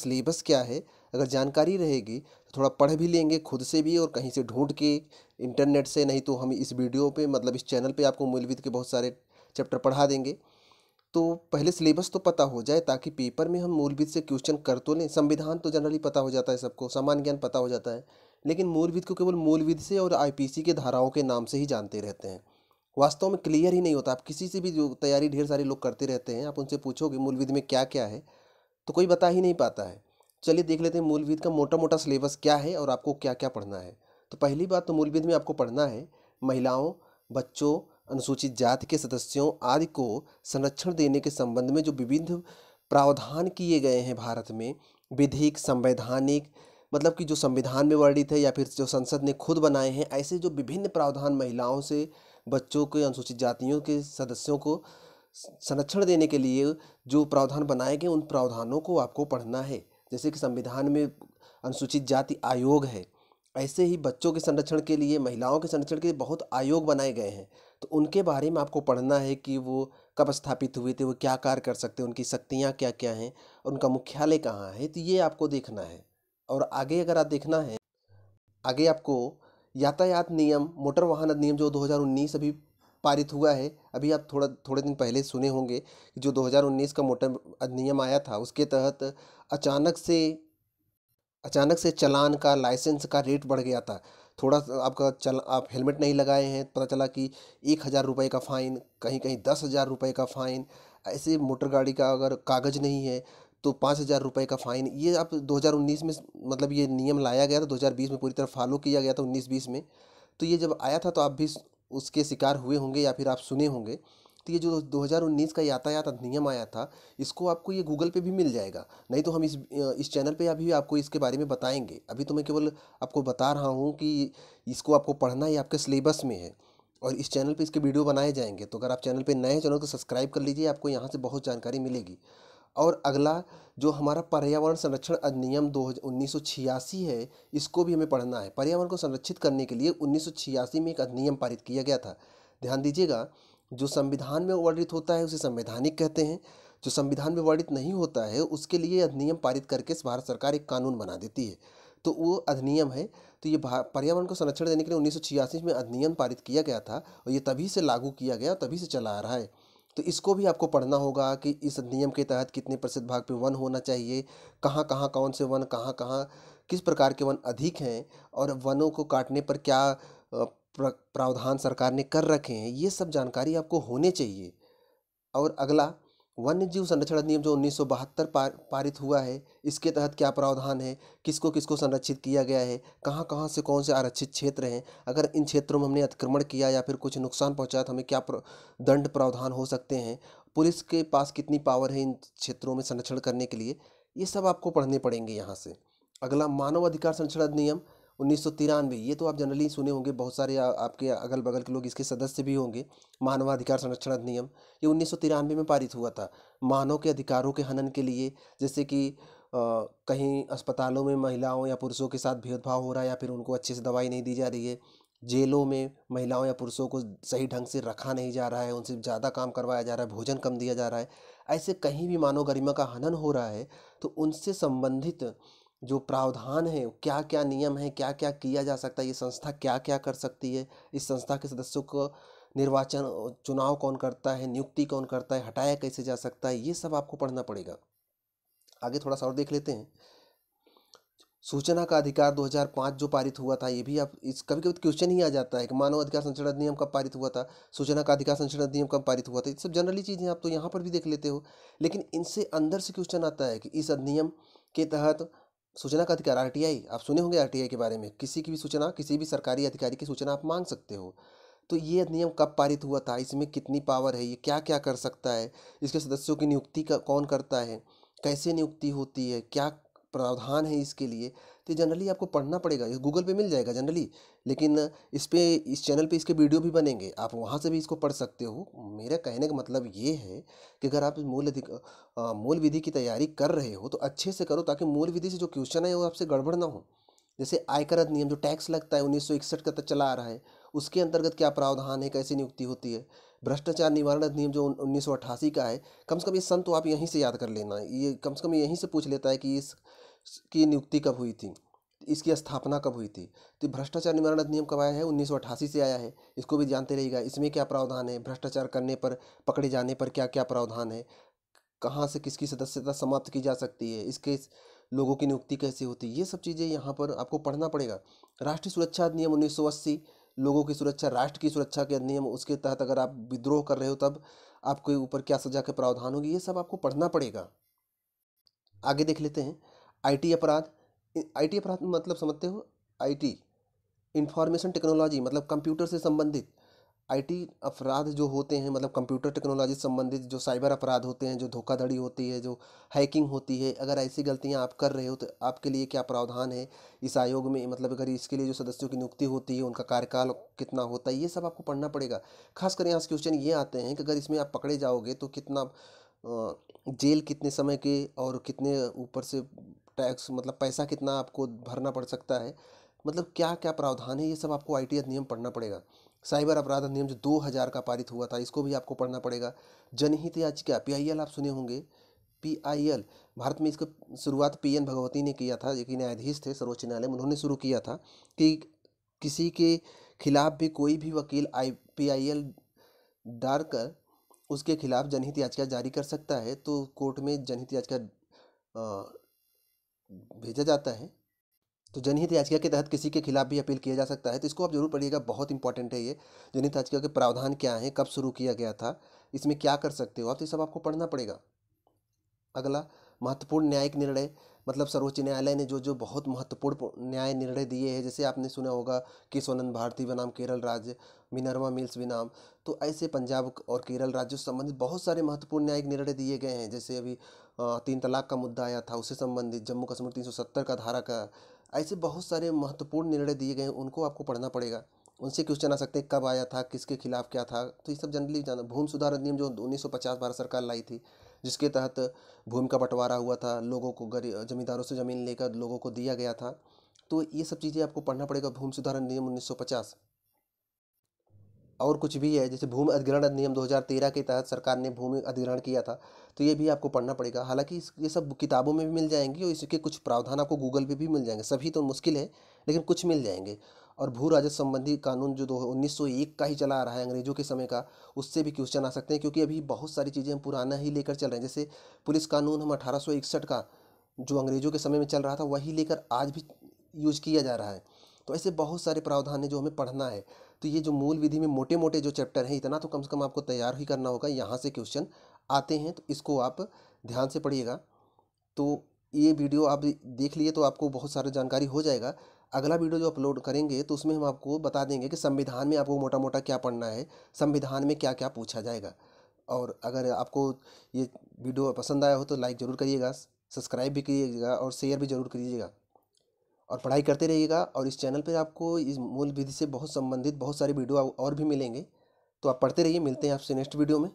syllabus क्या है अगर जानकारी रहेगी तो थोड़ा पढ़ भी लेंगे खुद से भी और कहीं से ढूंढ के इंटरनेट से नहीं तो हम इस वीडियो पे मतलब इस चैनल पे आपको मूलविद के बहुत सारे चैप्टर पढ़ा देंगे तो पहले सिलेबस तो पता हो जाए ताकि पेपर में हम मूलविद से क्वेश्चन कर तो लें संविधान तो जनरली पता हो जाता है सबको सामान्य ज्ञान पता हो जाता है लेकिन मूलविद को केवल मूलविद से और आई के धाराओं के नाम से ही जानते रहते हैं वास्तव में क्लियर ही नहीं होता आप किसी से भी जो तैयारी ढेर सारे लोग करते रहते हैं आप उनसे पूछोगे मूलविद में क्या क्या है तो कोई बता ही नहीं पाता है चलिए देख लेते हैं मूलविद का मोटा मोटा सिलेबस क्या है और आपको क्या क्या पढ़ना है तो पहली बात तो मूलविद में आपको पढ़ना है महिलाओं बच्चों अनुसूचित जाति के सदस्यों आदि को संरक्षण देने के संबंध में जो विभिन्न प्रावधान किए गए हैं भारत में विधिक संवैधानिक मतलब कि जो संविधान में वर्णित है या फिर जो संसद ने खुद बनाए हैं ऐसे जो विभिन्न प्रावधान महिलाओं से बच्चों के अनुसूचित जातियों के सदस्यों को संरक्षण देने के लिए जो प्रावधान बनाए गए उन प्रावधानों को आपको पढ़ना है जैसे कि संविधान में अनुसूचित जाति आयोग है ऐसे ही बच्चों के संरक्षण के लिए महिलाओं के संरक्षण के लिए बहुत आयोग बनाए गए हैं तो उनके बारे में आपको पढ़ना है कि वो कब स्थापित हुए थे वो क्या कार्य कर सकते हैं उनकी शक्तियाँ क्या क्या हैं और उनका मुख्यालय कहाँ है तो ये आपको देखना है और आगे अगर आप देखना है आगे आपको यातायात नियम मोटर वाहन अधिनियम जो 2019 अभी पारित हुआ है अभी आप थोड़ा थोड़े दिन पहले सुने होंगे जो 2019 का मोटर अधिनियम आया था उसके तहत अचानक से अचानक से चलान का लाइसेंस का रेट बढ़ गया था थोड़ा आपका चल आप हेलमेट नहीं लगाए हैं तो पता चला कि एक हज़ार रुपये का फ़ाइन कहीं कहीं दस हज़ार रुपये का फ़ाइन ऐसे मोटर गाड़ी का अगर कागज़ नहीं है तो पाँच हज़ार रुपये का फ़ाइन ये आप 2019 में मतलब ये नियम लाया गया था 2020 में पूरी तरह फॉलो किया गया था 19-20 में तो ये जब आया था तो आप भी उसके शिकार हुए होंगे या फिर आप सुने होंगे तो ये जो 2019 का यातायात अधिनियम आया था इसको आपको ये गूगल पे भी मिल जाएगा नहीं तो हम इस इस चैनल पे अभी आपको इसके बारे में बताएंगे अभी तो मैं केवल आपको बता रहा हूँ कि इसको आपको पढ़ना ही आपके सिलेबस में है और इस चैनल पे इसके वीडियो बनाए जाएंगे तो अगर आप चैनल पे नए चैनल को सब्सक्राइब कर लीजिए आपको यहाँ से बहुत जानकारी मिलेगी और अगला जो हमारा पर्यावरण संरक्षण अधिनियम दो उन्नीस है इसको भी हमें पढ़ना है पर्यावरण को संरक्षित करने के लिए उन्नीस में एक अधिनियम पारित किया गया था ध्यान दीजिएगा जो संविधान में वर्णित होता है उसे संवैधानिक कहते हैं जो संविधान में वर्णित नहीं होता है उसके लिए अधिनियम पारित करके भारत सरकार एक कानून बना देती है तो वो अधिनियम है तो ये पर्यावरण को संरक्षण देने के लिए उन्नीस में अधिनियम पारित किया गया था और ये तभी से लागू किया गया तभी से चला आ रहा है तो इसको भी आपको पढ़ना होगा कि इस नियम के तहत कितने प्रतिशत भाग पे वन होना चाहिए कहाँ कहाँ कौन से वन कहाँ कहाँ किस प्रकार के वन अधिक हैं और वनों को काटने पर क्या प्रावधान सरकार ने कर रखे हैं ये सब जानकारी आपको होने चाहिए और अगला वन्य जीव संरक्षण अधिनियम जो उन्नीस पार, पारित हुआ है इसके तहत क्या प्रावधान है किसको किसको संरक्षित किया गया है कहाँ कहाँ से कौन से आरक्षित क्षेत्र हैं अगर इन क्षेत्रों में हमने अतिक्रमण किया या फिर कुछ नुकसान पहुँचाया तो हमें क्या प्र, दंड प्रावधान हो सकते हैं पुलिस के पास कितनी पावर है इन क्षेत्रों में संरक्षण करने के लिए ये सब आपको पढ़ने पड़ेंगे यहाँ से अगला मानव अधिकार संरक्षण अधिनियम उन्नीस ये तो आप जनरली सुने होंगे बहुत सारे आ, आपके अगल बगल के लोग इसके सदस्य भी होंगे मानवाधिकार संरक्षण अधिनियम ये उन्नीस में पारित हुआ था मानव के अधिकारों के हनन के लिए जैसे कि कहीं अस्पतालों में महिलाओं या पुरुषों के साथ भेदभाव हो रहा है या फिर उनको अच्छे से दवाई नहीं दी जा रही है जेलों में महिलाओं या पुरुषों को सही ढंग से रखा नहीं जा रहा है उनसे ज़्यादा काम करवाया जा रहा है भोजन कम दिया जा रहा है ऐसे कहीं भी मानव गरिमा का हनन हो रहा है तो उनसे संबंधित जो प्रावधान है क्या क्या नियम है क्या क्या किया जा सकता है ये संस्था क्या क्या कर सकती है इस संस्था के सदस्यों को निर्वाचन चुनाव कौन करता है नियुक्ति कौन करता है हटाया कैसे जा सकता है ये सब आपको पढ़ना पड़ेगा आगे थोड़ा सा और देख लेते हैं सूचना का अधिकार 2005 जो पारित हुआ था ये भी आप इस कभी कभी क्वेश्चन ही आ जाता है कि मानव अधिकार संरक्षण अधिनियम कब पारित हुआ था सूचना का अधिकार संरक्षण अधिनियम कब पारित हुआ था ये सब जनरली चीज़ें आप तो यहाँ पर भी देख लेते हो लेकिन इनसे अंदर से क्वेश्चन आता है कि इस अधिनियम के तहत सूचना का अधिकार आरटीआई आप सुने होंगे आरटीआई के बारे में किसी की भी सूचना किसी भी सरकारी अधिकारी की सूचना आप मांग सकते हो तो ये नियम कब पारित हुआ था इसमें कितनी पावर है ये क्या क्या कर सकता है इसके सदस्यों की नियुक्ति का कौन करता है कैसे नियुक्ति होती है क्या प्रावधान है इसके लिए तो जनरली आपको पढ़ना पड़ेगा गूगल पे मिल जाएगा जनरली लेकिन इस पर इस चैनल पे इसके वीडियो भी बनेंगे आप वहाँ से भी इसको पढ़ सकते हो मेरा कहने का मतलब ये है कि अगर आप मूल अधिक मूल विधि की तैयारी कर रहे हो तो अच्छे से करो ताकि मूल विधि से जो क्वेश्चन है वो आपसे गड़बड़ ना हो जैसे आयकर अधिनियम जो टैक्स लगता है उन्नीस का तक चला आ रहा है उसके अंतर्गत क्या प्रावधान है कैसे नियुक्ति होती है भ्रष्टाचार निवारण अधिनियम जो उन्नीस का है कम से कम ये सन तो आप यहीं से याद कर लेना ये कम से कम यहीं से पूछ लेता है कि इस की नियुक्ति कब हुई थी इसकी स्थापना कब हुई थी तो भ्रष्टाचार निवारण अधिनियम कब आया है उन्नीस से आया है इसको भी जानते रहिएगा इसमें क्या प्रावधान है भ्रष्टाचार करने पर पकड़े जाने पर क्या क्या प्रावधान है कहाँ से किसकी सदस्यता समाप्त की जा सकती है इसके लोगों की नियुक्ति कैसे होती है ये सब चीज़ें यहाँ पर आपको पढ़ना पड़ेगा राष्ट्रीय सुरक्षा अधिनियम उन्नीस लोगों की सुरक्षा राष्ट्र की सुरक्षा के अधिनियम उसके तहत अगर आप विद्रोह कर रहे हो तब आपके ऊपर क्या सजा के प्रावधान होगी ये सब आपको पढ़ना पड़ेगा आगे देख लेते हैं आईटी अपराध आईटी अपराध मतलब समझते हो आईटी इंफॉर्मेशन टेक्नोलॉजी मतलब कंप्यूटर से संबंधित आईटी अपराध जो होते हैं मतलब कंप्यूटर टेक्नोलॉजी से संबंधित जो साइबर अपराध होते हैं जो धोखाधड़ी होती है जो हैकिंग होती है अगर ऐसी गलतियां आप कर रहे हो तो आपके लिए क्या प्रावधान है इस आयोग में मतलब अगर इसके लिए जो सदस्यों की नियुक्ति होती है उनका कार्यकाल कितना होता है ये सब आपको पढ़ना पड़ेगा खासकर यहाँ से क्वेश्चन ये आते हैं कि अगर इसमें आप पकड़े जाओगे तो कितना जेल कितने समय के और कितने ऊपर से टैक्स मतलब पैसा कितना आपको भरना पड़ सकता है मतलब क्या क्या प्रावधान है ये सब आपको आई टी अधिनियम पढ़ना पड़ेगा साइबर अपराध अधिनियम जो 2000 का पारित हुआ था इसको भी आपको पढ़ना पड़ेगा जनहित याचिका पी आई एल आप सुने होंगे पी आई एल भारत में इसका शुरुआत पी एन भगवती ने किया था जो कि न्यायाधीश थे सर्वोच्च न्यायालय में उन्होंने शुरू किया था कि किसी के खिलाफ भी कोई भी वकील आई पी आई एल डाल कर उसके खिलाफ जनहित याचिका जारी कर सकता है तो कोर्ट में जनहित याचिका भेजा जाता है तो जनहित याचिका के तहत किसी के खिलाफ भी अपील किया जा सकता है तो इसको आप जरूर पढ़िएगा बहुत इंपॉर्टेंट है ये जनहित याचिका के प्रावधान क्या हैं कब शुरू किया गया था इसमें क्या कर सकते हो आप तो ये सब आपको पढ़ना पड़ेगा अगला महत्वपूर्ण न्यायिक निर्णय मतलब सर्वोच्च न्यायालय ने जो जो बहुत महत्वपूर्ण न्याय निर्णय दिए हैं जैसे आपने सुना होगा कि सोनंद भारती बनाम केरल राज्य मिनरवा मिल्स बनाम तो ऐसे पंजाब और केरल राज्य से संबंधित बहुत सारे महत्वपूर्ण न्यायिक निर्णय दिए गए हैं जैसे अभी तीन तलाक का मुद्दा आया था उससे संबंधित जम्मू कश्मीर तीन का धारा का ऐसे बहुत सारे महत्वपूर्ण निर्णय दिए गए हैं उनको आपको पढ़ना पड़ेगा उनसे क्वेश्चन आ सकते हैं कब आया था किसके खिलाफ क्या था तो ये सब जनरली जाना भूमि सुधार अधिनियम जो 1950 भारत सरकार लाई थी जिसके तहत भूमि का बंटवारा हुआ था लोगों को गरीब जमींदारों से ज़मीन लेकर लोगों को दिया गया था तो ये सब चीज़ें आपको पढ़ना पड़ेगा भूमि सुधार नियम 1950 और कुछ भी है जैसे भूमि अधिग्रहण अधिनियम 2013 के तहत सरकार ने भूमि अधिग्रहण किया था तो ये भी आपको पढ़ना पड़ेगा हालांकि ये सब किताबों में भी मिल जाएंगी और इसके कुछ प्रावधान आपको गूगल पे भी मिल जाएंगे सभी तो मुश्किल है लेकिन कुछ मिल जाएंगे और भू राजस्व संबंधी कानून जो दो उन्नीस का ही चला आ रहा है अंग्रेजों के समय का उससे भी क्वेश्चन आ सकते हैं क्योंकि अभी बहुत सारी चीज़ें हम पुराना ही लेकर चल रहे हैं जैसे पुलिस कानून हम अठारह का जो अंग्रेजों के समय में चल रहा था वही लेकर आज भी यूज़ किया जा रहा है तो ऐसे बहुत सारे प्रावधान हैं जो हमें पढ़ना है तो ये जो मूल विधि में मोटे मोटे जो चैप्टर हैं इतना तो कम से कम आपको तैयार ही करना होगा यहाँ से क्वेश्चन आते हैं तो इसको आप ध्यान से पढ़िएगा तो ये वीडियो आप देख लिए तो आपको बहुत सारा जानकारी हो जाएगा अगला वीडियो जो अपलोड करेंगे तो उसमें हम आपको बता देंगे कि संविधान में आपको मोटा मोटा क्या पढ़ना है संविधान में क्या क्या पूछा जाएगा और अगर आपको ये वीडियो पसंद आया हो तो लाइक ज़रूर करिएगा सब्सक्राइब भी करिएगा और शेयर भी ज़रूर करिएगा और पढ़ाई करते रहिएगा और इस चैनल पर आपको इस मूल विधि से बहुत संबंधित बहुत सारे वीडियो और भी मिलेंगे तो आप पढ़ते रहिए मिलते हैं आपसे नेक्स्ट वीडियो में